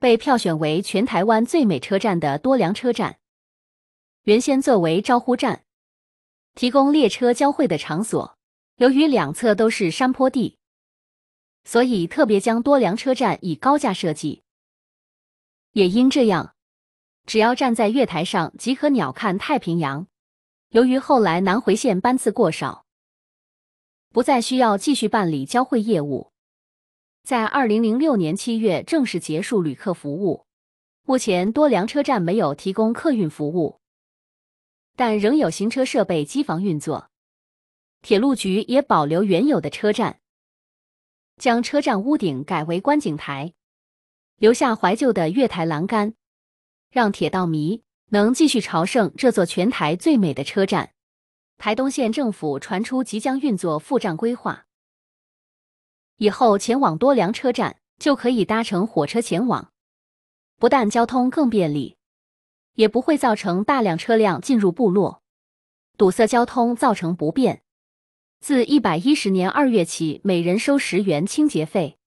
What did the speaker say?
被票选为全台湾最美车站的多良车站，原先作为招呼站，提供列车交汇的场所。由于两侧都是山坡地，所以特别将多良车站以高架设计。也因这样，只要站在月台上即可鸟瞰太平洋。由于后来南回线班次过少，不再需要继续办理交汇业务。在二零零六年七月正式结束旅客服务，目前多良车站没有提供客运服务，但仍有行车设备机房运作。铁路局也保留原有的车站，将车站屋顶改为观景台，留下怀旧的月台栏杆，让铁道迷能继续朝圣这座全台最美的车站。台东县政府传出即将运作复站规划。以后前往多良车站就可以搭乘火车前往，不但交通更便利，也不会造成大量车辆进入部落，堵塞交通造成不便。自一百一十年二月起，每人收十元清洁费。